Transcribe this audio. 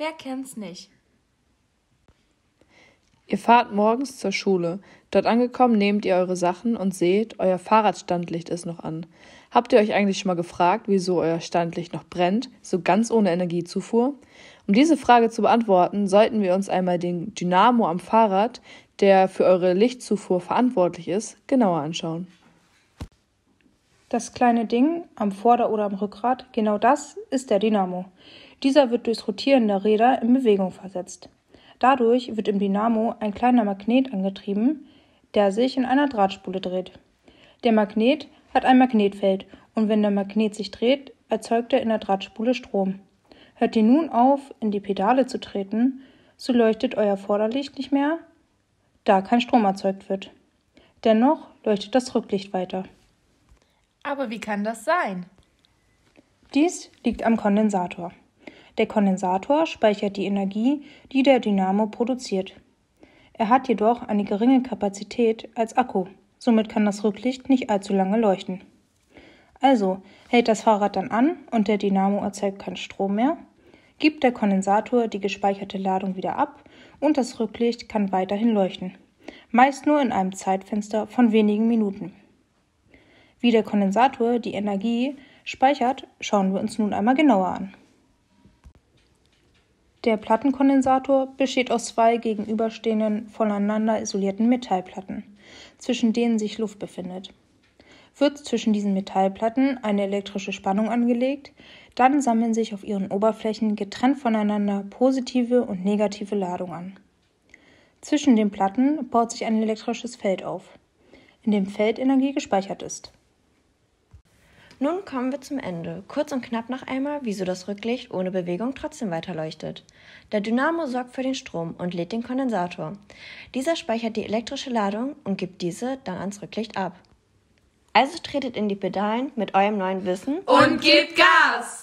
Wer kennt's nicht? Ihr fahrt morgens zur Schule. Dort angekommen nehmt ihr eure Sachen und seht, euer Fahrradstandlicht ist noch an. Habt ihr euch eigentlich schon mal gefragt, wieso euer Standlicht noch brennt, so ganz ohne Energiezufuhr? Um diese Frage zu beantworten, sollten wir uns einmal den Dynamo am Fahrrad, der für eure Lichtzufuhr verantwortlich ist, genauer anschauen. Das kleine Ding am Vorder- oder am Rückgrat, genau das ist der Dynamo. Dieser wird durchs Rotieren der Räder in Bewegung versetzt. Dadurch wird im Dynamo ein kleiner Magnet angetrieben, der sich in einer Drahtspule dreht. Der Magnet hat ein Magnetfeld und wenn der Magnet sich dreht, erzeugt er in der Drahtspule Strom. Hört ihr nun auf, in die Pedale zu treten, so leuchtet euer Vorderlicht nicht mehr, da kein Strom erzeugt wird. Dennoch leuchtet das Rücklicht weiter. Aber wie kann das sein? Dies liegt am Kondensator. Der Kondensator speichert die Energie, die der Dynamo produziert. Er hat jedoch eine geringe Kapazität als Akku, somit kann das Rücklicht nicht allzu lange leuchten. Also hält das Fahrrad dann an und der Dynamo erzeugt keinen Strom mehr, gibt der Kondensator die gespeicherte Ladung wieder ab und das Rücklicht kann weiterhin leuchten, meist nur in einem Zeitfenster von wenigen Minuten. Wie der Kondensator die Energie speichert, schauen wir uns nun einmal genauer an. Der Plattenkondensator besteht aus zwei gegenüberstehenden, voneinander isolierten Metallplatten, zwischen denen sich Luft befindet. Wird zwischen diesen Metallplatten eine elektrische Spannung angelegt, dann sammeln sich auf ihren Oberflächen getrennt voneinander positive und negative Ladung an. Zwischen den Platten baut sich ein elektrisches Feld auf, in dem Feldenergie gespeichert ist. Nun kommen wir zum Ende. Kurz und knapp noch einmal, wieso das Rücklicht ohne Bewegung trotzdem weiterleuchtet. Der Dynamo sorgt für den Strom und lädt den Kondensator. Dieser speichert die elektrische Ladung und gibt diese dann ans Rücklicht ab. Also tretet in die Pedalen mit eurem neuen Wissen und gebt Gas!